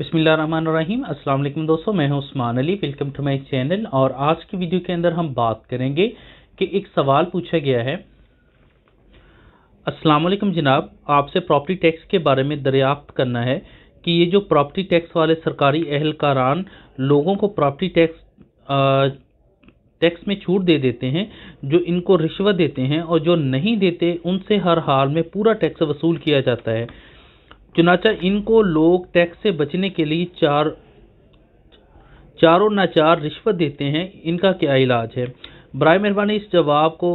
बसमिल अस्सलाम वालेकुम दोस्तों मैं हूं Usman Ali welcome to my channel और आज की वीडियो के अंदर हम बात करेंगे कि एक सवाल पूछा गया है अस्सलाम वालेकुम जनाब आपसे प्रॉपर्टी टैक्स के बारे में दरियाफ्त करना है कि ये जो प्रॉपर्टी टैक्स वाले सरकारी अहलकारान लोगों को प्रॉपर्टी टैक्स टैक्स में छूट दे देते हैं जो इनको रिश्वत देते हैं और जो नहीं देते उनसे हर हाल में पूरा टैक्स वसूल किया जाता है चुनाचा इनको लोग टैक्स से बचने के लिए चार चारों नाचार रिश्वत देते हैं इनका क्या इलाज है बर मेहरबानी इस जवाब को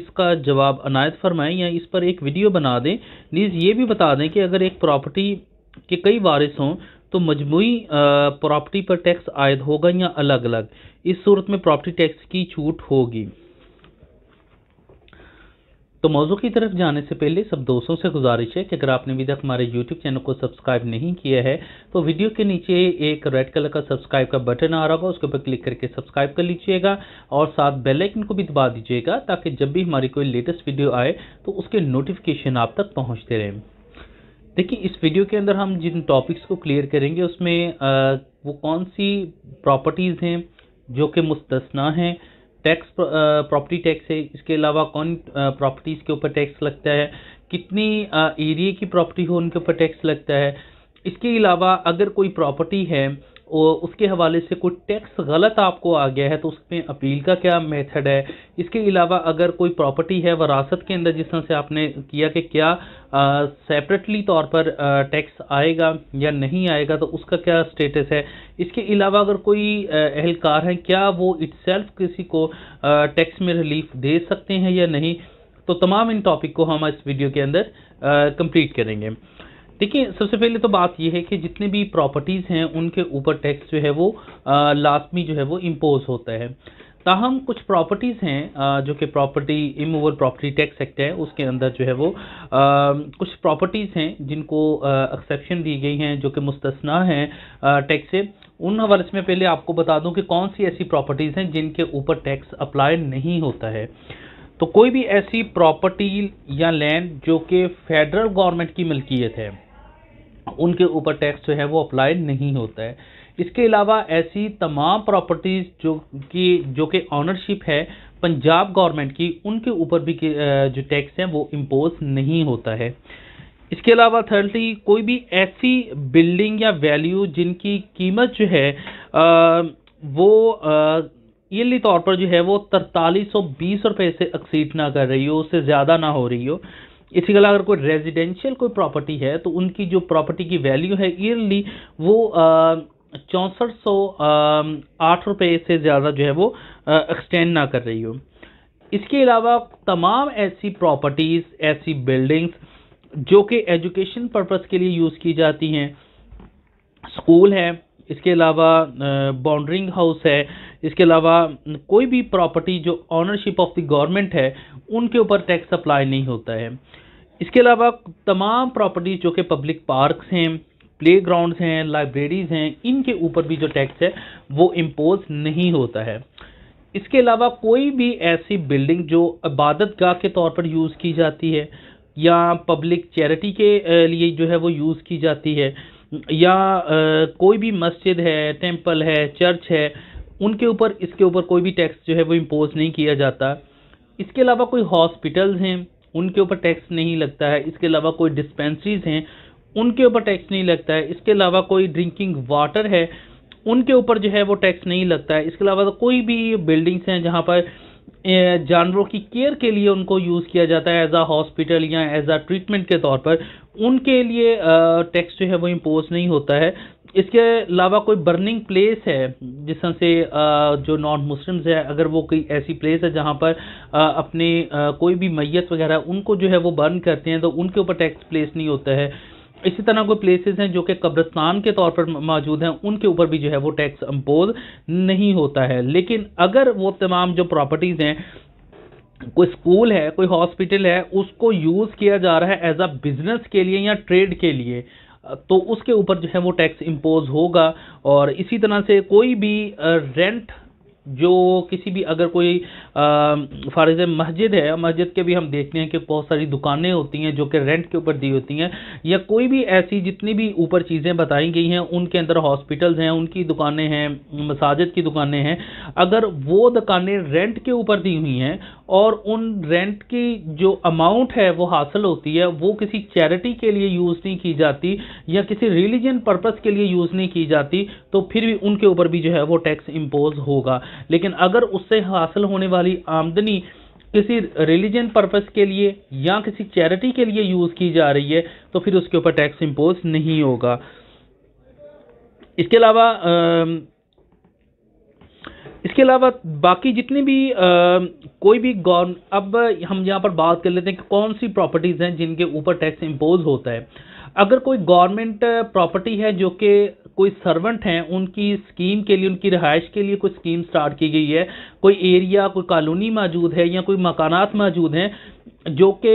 इसका जवाब अनायत फरमाएं या इस पर एक वीडियो बना दें नीज़ ये भी बता दें कि अगर एक प्रॉपर्टी के कई वारिस हों तो मजमू प्रॉपर्टी पर टैक्स आयद होगा या अलग अलग इस सूरत में प्रॉपर्टी टैक्स की छूट होगी तो मौजू की तरफ जाने से पहले सब दोस्तों से गुजारिश है कि अगर आपने अभी तक हमारे यूट्यूब चैनल को सब्सक्राइब नहीं किया है तो वीडियो के नीचे एक रेड कलर का सब्सक्राइब का बटन आ रहा होगा उसके ऊपर क्लिक करके सब्सक्राइब कर लीजिएगा और साथ आइकन को भी दबा दीजिएगा ताकि जब भी हमारी कोई लेटेस्ट वीडियो आए तो उसके नोटिफिकेशन आप तक पहुँचते रहें देखिए इस वीडियो के अंदर हम जिन टॉपिक्स को क्लियर करेंगे उसमें आ, वो कौन सी प्रॉपर्टीज़ हैं जो कि मुस्तना हैं टैक्स प्रॉपर्टी टैक्स है इसके अलावा कौन प्रॉपर्टीज़ uh, के ऊपर टैक्स लगता है कितनी एरिए uh, की प्रॉपर्टी हो उनके ऊपर टैक्स लगता है इसके अलावा अगर कोई प्रॉपर्टी है और उसके हवाले से कोई टैक्स गलत आपको आ गया है तो उसमें अपील का क्या मेथड है इसके अलावा अगर कोई प्रॉपर्टी है वरासत के अंदर जिस तरह से आपने किया कि क्या सेपरेटली तौर पर टैक्स आएगा या नहीं आएगा तो उसका क्या स्टेटस है इसके अलावा अगर कोई एहलकार है क्या वो इट्सल्फ किसी को टैक्स में रिलीफ दे सकते हैं या नहीं तो तमाम इन टॉपिक को हम इस वीडियो के अंदर कंप्लीट करेंगे देखिए सबसे पहले तो बात यह है कि जितने भी प्रॉपर्टीज़ हैं उनके ऊपर टैक्स जो है वो लाजमी जो है वो इम्पोज होता है ताहम कुछ प्रॉपर्टीज़ हैं जो कि property immovable property tax act है उसके अंदर जो है वो आ, कुछ प्रॉपर्टीज़ हैं जिनको एक्सेप्शन दी गई हैं जो कि मुस्तना हैं टैक्स से उन हवाले में पहले आपको बता दूं कि कौन सी ऐसी प्रॉपर्टीज़ हैं जिनके ऊपर टैक्स अप्लाई नहीं होता है तो कोई भी ऐसी प्रॉपर्टी या लैंड जो कि फेडरल गवर्नमेंट की मिल्कियत है उनके ऊपर टैक्स जो है वो अप्लाई नहीं होता है इसके अलावा ऐसी तमाम प्रॉपर्टीज़ जो कि जो कि ऑनरशिप है पंजाब गवर्नमेंट की उनके ऊपर भी जो टैक्स है वो इम्पोज नहीं होता है इसके अलावा थर्डली कोई भी ऐसी बिल्डिंग या वैल्यू जिनकी कीमत जो है आ, वो ईयरली तौर पर जो है वो तरतालीस सौ बीस रुपये से एक्सीड ना कर रही हो उससे ज़्यादा ना हो रही हो इसी के अलावा अगर कोई रेजिडेंशियल कोई प्रॉपर्टी है तो उनकी जो प्रॉपर्टी की वैल्यू है ईयरली वो चौंसठ सौ आठ रुपये से ज़्यादा जो है वो एक्सटेंड ना कर रही हो इसके अलावा तमाम ऐसी प्रॉपर्टीज़ ऐसी बिल्डिंग्स जो कि एजुकेशन पर्पस के लिए यूज़ की जाती हैं स्कूल है इसके अलावा बाउंड्रिंग हाउस है इसके अलावा कोई भी प्रॉपर्टी जो ऑनरशिप ऑफ द गवर्नमेंट है उनके ऊपर टैक्स अप्लाई नहीं होता है इसके अलावा तमाम प्रॉपर्टीज़ जो कि पब्लिक पार्क्स हैं प्ले ग्राउंड हैं लाइब्रेरीज़ हैं इनके ऊपर भी जो टैक्स है वो इम्पोज नहीं होता है इसके अलावा कोई भी ऐसी बिल्डिंग जो इबादत गाह के तौर पर यूज़ की जाती है या पब्लिक चैरिटी के लिए जो है वो यूज़ की जाती है या कोई भी मस्जिद है टेंपल है चर्च है उनके ऊपर इसके ऊपर कोई भी टैक्स जो है वो इम्पोज नहीं किया जाता इसके अलावा कोई हॉस्पिटल्स हैं उनके ऊपर टैक्स नहीं लगता है इसके अलावा कोई डिस्पेंसरीज हैं उनके ऊपर टैक्स नहीं लगता है इसके अलावा कोई ड्रिंकिंग वाटर है उनके ऊपर जो है वो टैक्स नहीं लगता है इसके अलावा कोई भी बिल्डिंग्स हैं जहाँ पर जानवरों की केयर के लिए उनको यूज़ किया जाता है एज आ हॉस्पिटल या एज आ ट्रीटमेंट के तौर पर उनके लिए टैक्स जो है वो इम्पोज नहीं होता है इसके अलावा कोई बर्निंग प्लेस है जिस तरह से जो नॉन मुस्लिम्स है अगर वो कोई ऐसी प्लेस है जहाँ पर अपने कोई भी मैत वगैरह उनको जो है वो बर्न करते हैं तो उनके ऊपर टैक्स प्लेस नहीं होता है इसी तरह कोई प्लेसेस हैं जो कि कब्रस्तान के तौर पर मौजूद हैं उनके ऊपर भी जो है वो टैक्स अम्पोज नहीं होता है लेकिन अगर वो तमाम जो प्रॉपर्टीज़ हैं कोई स्कूल है कोई हॉस्पिटल है उसको यूज़ किया जा रहा है एज अ बिजनेस के लिए या ट्रेड के लिए तो उसके ऊपर जो है वो टैक्स इम्पोज होगा और इसी तरह से कोई भी रेंट जो किसी भी अगर कोई फॉर मस्जिद है मस्जिद के भी हम देखते हैं कि बहुत सारी दुकानें होती हैं जो कि रेंट के ऊपर दी होती हैं या कोई भी ऐसी जितनी भी ऊपर चीज़ें बताई गई हैं उनके अंदर हॉस्पिटल्स हैं उनकी दुकानें हैं मसाजिद की दुकानें हैं अगर वो दुकानें रेंट के ऊपर दी हुई हैं और उन रेंट की जो अमाउंट है वो हासिल होती है वो किसी चैरिटी के लिए यूज़ नहीं की जाती या किसी रिलीजन पर्पज़ के लिए यूज़ नहीं की जाती तो फिर भी उनके ऊपर भी जो है वो टैक्स इम्पोज होगा लेकिन अगर उससे हासिल होने वाली आमदनी किसी रिलीजन पर्पज़ के लिए या किसी चैरिटी के लिए यूज़ की जा रही है तो फिर उसके ऊपर टैक्स इम्पोज नहीं होगा इसके अलावा इसके अलावा बाकी जितनी भी आ, कोई भी गौर अब हम यहाँ पर बात कर लेते हैं कि कौन सी प्रॉपर्टीज़ हैं जिनके ऊपर टैक्स इम्पोज होता है अगर कोई गवर्नमेंट प्रॉपर्टी है जो कि कोई सर्वेंट हैं उनकी स्कीम के लिए उनकी रिहाइश के लिए कोई स्कीम स्टार्ट की गई है कोई एरिया कोई कॉलोनी मौजूद है या कोई मकानात मौजूद हैं जो कि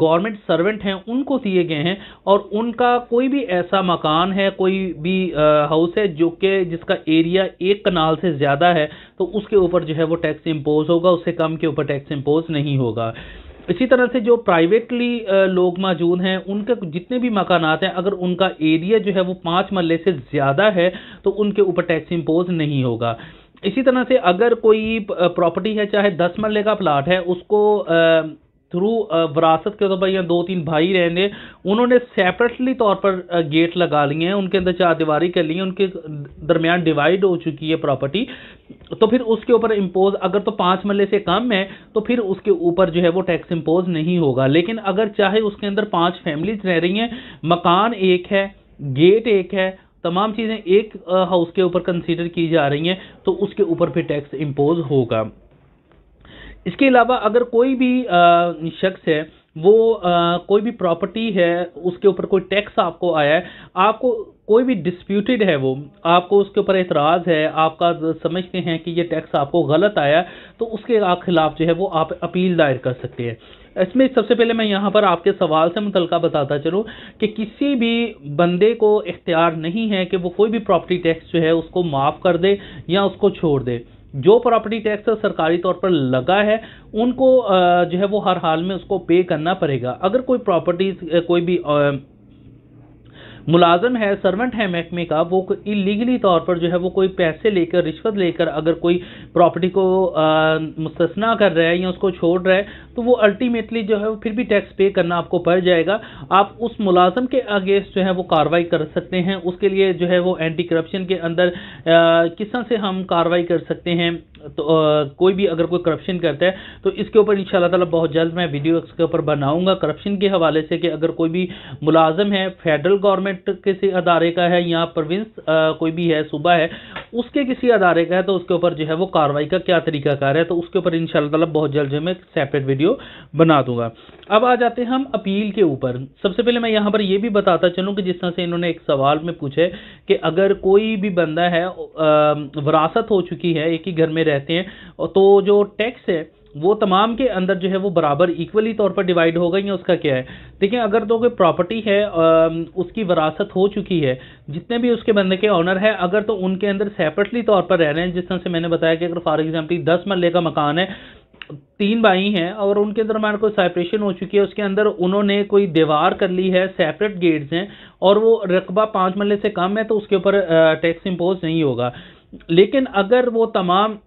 गवर्नमेंट सर्वेंट हैं उनको दिए गए हैं और उनका कोई भी ऐसा मकान है कोई भी हाउस है जो कि जिसका एरिया एक कनाल से ज़्यादा है तो उसके ऊपर जो है वो टैक्स इम्पोज होगा उससे कम के ऊपर टैक्स इम्पोज नहीं होगा इसी तरह से जो प्राइवेटली लोग मौजूद हैं उनके जितने भी मकानात हैं अगर उनका एरिया जो है वो पाँच मरले से ज़्यादा है तो उनके ऊपर टैक्स इम्पोज नहीं होगा इसी तरह से अगर कोई प्रॉपर्टी है चाहे दस मरले का प्लाट है उसको आ, थ्रू uh, विरासत के तो भाई यहाँ दो तीन भाई रहने उन्होंने सेपरेटली तौर पर गेट uh, लगा लिए हैं उनके अंदर चार दीवारी कर ली है उनके दरमियान डिवाइड हो चुकी है प्रॉपर्टी तो फिर उसके ऊपर इम्पोज अगर तो पाँच मरले से कम है तो फिर उसके ऊपर जो है वो टैक्स इम्पोज नहीं होगा लेकिन अगर चाहे उसके अंदर पाँच फैमिलीज रह रही हैं मकान एक है गेट एक है तमाम चीज़ें एक हाउस uh, के ऊपर कंसीडर की जा रही हैं तो उसके ऊपर फिर टैक्स इम्पोज होगा इसके अलावा अगर कोई भी शख्स है वो आ, कोई भी प्रॉपर्टी है उसके ऊपर कोई टैक्स आपको आया है आपको कोई भी डिस्प्यूटेड है वो आपको उसके ऊपर एतराज़ है आपका समझते हैं कि ये टैक्स आपको गलत आया तो उसके खिलाफ जो है वो आप अपील दायर कर सकते हैं इसमें सबसे पहले मैं यहाँ पर आपके सवाल से मुतल बताता चलूँ कि किसी भी बंदे को इख्तियार नहीं है कि वो कोई भी प्रॉपर्टी टैक्स जो है उसको माफ़ कर दे या उसको छोड़ दे जो प्रॉपर्टी टैक्स सरकारी तौर पर लगा है उनको जो है वो हर हाल में उसको पे करना पड़ेगा अगर कोई प्रॉपर्टीज कोई भी मुलाजम है सर्वेंट है महकमे का वो इलीगली तौर पर जो है वो कोई पैसे लेकर रिश्वत लेकर अगर कोई प्रॉपर्टी को मुस्तना कर रहा है या उसको छोड़ रहा है तो वो अल्टीमेटली जो है फिर भी टैक्स पे करना आपको पड़ जाएगा आप उस मुलाजम के अगेंस्ट जो है वो कार्रवाई कर सकते हैं उसके लिए जो है वो एंटी करप्शन के अंदर किस तरह से हम कार्रवाई कर सकते हैं तो आ, कोई भी अगर कोई करप्शन करता है तो इसके ऊपर इन ताला बहुत जल्द मैं वीडियो इसके ऊपर बनाऊंगा करप्शन के हवाले से कि अगर कोई भी मुलाजम है फेडरल गवर्नमेंट किसी अदारे का है या प्रोविंस कोई भी है सूबा है उसके किसी अदारे का है तो उसके ऊपर जो है वो कार्रवाई का क्या तरीकाकार है तो उसके ऊपर इन ताला बहुत जल्द जो मैं सेपरेट वीडियो बना दूंगा अब आ जाते हैं हम अपील के ऊपर सबसे पहले मैं यहाँ पर यह भी बताता चलूँ कि जिस तरह से इन्होंने एक सवाल में पूछे कि अगर कोई भी बंदा है वरासत हो चुकी है एक ही घर में रहते हैं तो जो टैक्स है वो तमाम के अंदर जो है वो बराबर इक्वली तौर पर डिवाइड होगा या उसका क्या है देखिए अगर तो कोई प्रॉपर्टी है उसकी वरासत हो चुकी है जितने भी उसके बंदे के ऑनर है अगर तो उनके अंदर सेपरेटली तौर पर रह रहे हैं जिस तरह से मैंने बताया कि अगर फॉर एग्जाम्पल दस मरले का मकान है तीन भाई हैं और उनके दरम्यान कोई सेपरेशन हो चुकी है उसके अंदर उन्होंने कोई दीवार कर ली है सेपरेट गेट्स हैं और वो रकबा पाँच मल्ले से कम है तो उसके ऊपर टैक्स इम्पोज नहीं होगा लेकिन अगर वो तमाम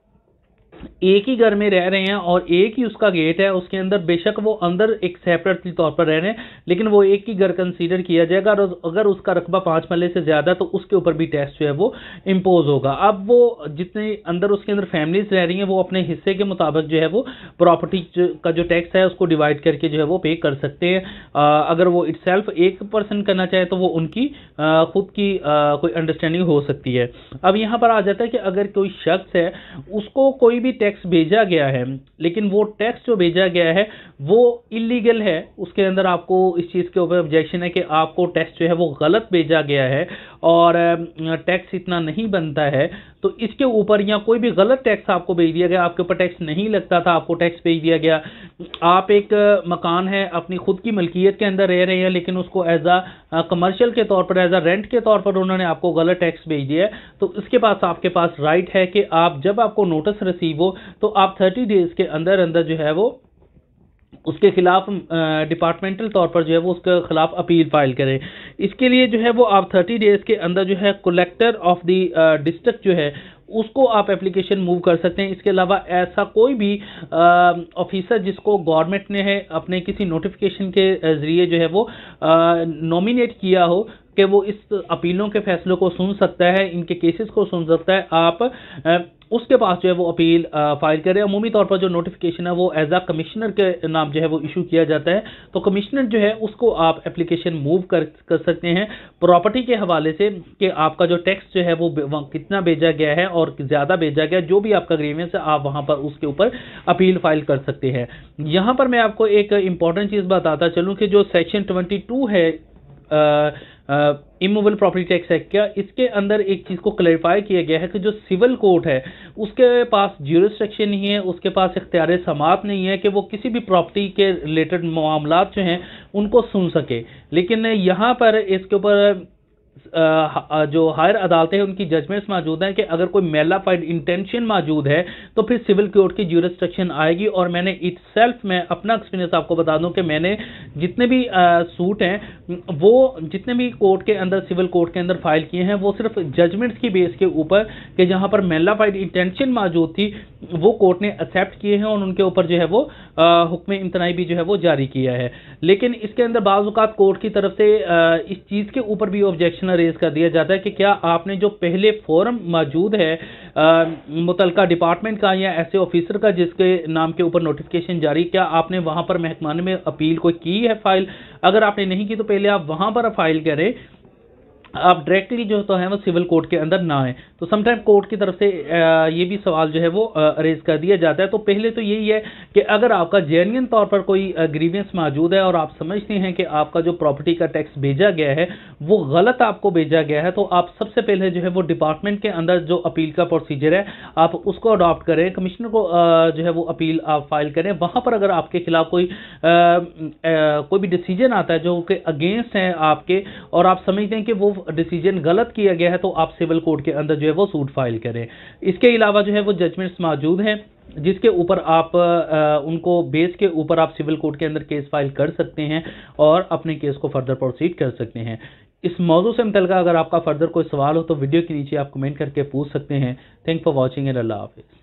एक ही घर में रह रहे हैं और एक ही उसका गेट है उसके अंदर बेशक वो अंदर एक सेपरेट तौर पर रह रहे हैं लेकिन वो एक ही घर कंसीडर किया जाएगा और अगर उसका रकबा पाँच महल से ज़्यादा तो उसके ऊपर भी टैक्स जो है वो इम्पोज होगा अब वो जितने अंदर उसके अंदर फैमिलीज रह रही हैं वो अपने हिस्से के मुताबिक जो है वो प्रॉपर्टी का जो टैक्स है उसको डिवाइड करके जो है वो पे कर सकते हैं अगर वो इट सेल्फ एक पर्सन करना चाहे तो वो उनकी खुद की कोई अंडरस्टैंडिंग हो सकती है अब यहाँ पर आ जाता है कि अगर कोई शख्स है उसको कोई भी टैक्स भेजा गया है लेकिन वो टैक्स जो भेजा गया है वो इलीगल है उसके अंदर आपको इस चीज़ के ऊपर ऑब्जेक्शन है कि आपको टैक्स जो है वो गलत भेजा गया है और टैक्स इतना नहीं बनता है तो इसके ऊपर या कोई भी गलत टैक्स आपको भेज दिया गया आपके ऊपर टैक्स नहीं लगता था आपको टैक्स भेज दिया गया आप एक मकान है अपनी खुद की मलकियत के अंदर रह रहे हैं लेकिन उसको एज अ कमर्शियल के तौर पर एज अ रेंट के तौर पर उन्होंने आपको गलत टैक्स भेज दिया है तो इसके पास आपके पास राइट है कि आप जब आपको नोटिस रिसीव वो तो आप थर्टी डेज के अंदर अंदर जो है वो उसके खिलाफ डिपार्टमेंटल तौर पर जो है वो उसके खिलाफ अपील फाइल करें इसके लिए जो है वो आप थर्टी डेज के अंदर जो है कलेक्टर ऑफ द डिस्ट्रिक्ट जो है उसको आप एप्लीकेशन मूव कर सकते हैं इसके अलावा ऐसा कोई भी ऑफिसर जिसको गवर्नमेंट ने है अपने किसी नोटिफिकेशन के ज़रिए जो है वो नॉमिनेट किया हो कि वो इस अपीलों के फैसलों को सुन सकता है इनके केसेस को सुन सकता है आप उसके पास जो है वो अपील फाइल करें अमूमी तौर पर जो नोटिफिकेशन है वो एज आ कमिश्नर के नाम जो है वो इशू किया जाता है तो कमिश्नर जो है उसको आप एप्लीकेशन मूव कर कर सकते हैं प्रॉपर्टी के हवाले से कि आपका जो टैक्स जो है वो कितना भेजा गया है और ज़्यादा भेजा गया जो भी आपका ग्रीवेंस है आप वहाँ पर उसके ऊपर अपील फाइल कर सकते हैं यहाँ पर मैं आपको एक इंपॉर्टेंट चीज़ बताता चलूँ कि जो सेक्शन ट्वेंटी है uh, immovable property tax act क्या इसके अंदर एक चीज़ को क्लैरिफाई किया गया है कि जो सिविल कोर्ट है उसके पास ज्यूरिस्ट्रिक्शन नहीं है उसके पास इख्तियार समाप्त नहीं है कि वो किसी भी प्रॉपर्टी के रिलेटेड मामला जो हैं उनको सुन सके लेकिन यहाँ पर इसके ऊपर जो हायर अदालतें हैं उनकी जजमेंट्स मौजूद हैं कि अगर कोई मेलाफाइड इंटेंशन मौजूद है तो फिर सिविल कोर्ट की ज्यूरिस्ट्रक्शन आएगी और मैंने इट सेल्फ मैं अपना एक्सपीरियंस आपको बता दूं कि मैंने जितने भी आ, सूट हैं वो जितने भी कोर्ट के अंदर सिविल कोर्ट के अंदर फाइल किए हैं वो सिर्फ जजमेंट्स की बेस के ऊपर कि जहाँ पर मेलाफाइड इंटेंशन मौजूद थी वो कोर्ट ने एक्सेप्ट किए हैं और उनके ऊपर जो है वो हुक्म इम्तनाई भी जो है वो जारी किया है लेकिन इसके अंदर बाज़ात कोर्ट की तरफ से इस चीज़ के ऊपर भी ऑब्जेक्शन रेज कर दिया जाता है कि क्या आपने जो पहले फॉर्म मौजूद है मुतलका डिपार्टमेंट का या ऐसे ऑफिसर का जिसके नाम के ऊपर नोटिफिकेशन जारी क्या आपने वहाँ पर महकमाने में अपील कोई की है फाइल अगर आपने नहीं की तो पहले आप वहाँ पर फाइल करें आप डायरेक्टली जो तो है वो सिविल कोर्ट के अंदर ना आए तो समटाइम कोर्ट की तरफ से ये भी सवाल जो है वो रेज कर दिया जाता है तो पहले तो यही है कि अगर आपका जेन्यन तौर पर कोई ग्रीवियंस मौजूद है और आप समझते हैं कि आपका जो प्रॉपर्टी का टैक्स भेजा गया है वो गलत आपको भेजा गया है तो आप सबसे पहले जो है वो डिपार्टमेंट के अंदर जो अपील का प्रोसीजर है आप उसको अडॉप्ट करें कमिश्नर को जो है वो अपील आप फाइल करें वहाँ पर अगर आपके खिलाफ कोई आ, आ, कोई भी डिसीजन आता है जो कि अगेंस्ट हैं आपके और आप समझते हैं कि वो डिसीजन गलत किया गया है तो आप सिविल कोर्ट के अंदर जो है वो सूट फाइल करें इसके अलावा जो है वो जजमेंट्स मौजूद हैं जिसके ऊपर आप आ, उनको बेस के ऊपर आप सिविल कोर्ट के अंदर केस फाइल कर सकते हैं और अपने केस को फर्दर प्रोसीड कर सकते हैं इस मौजू से मुतलका अगर आपका फर्दर कोई सवाल हो तो वीडियो के नीचे आप कमेंट करके पूछ सकते हैं थैंक फॉर वॉचिंग एंड अल्लाह हाफिज़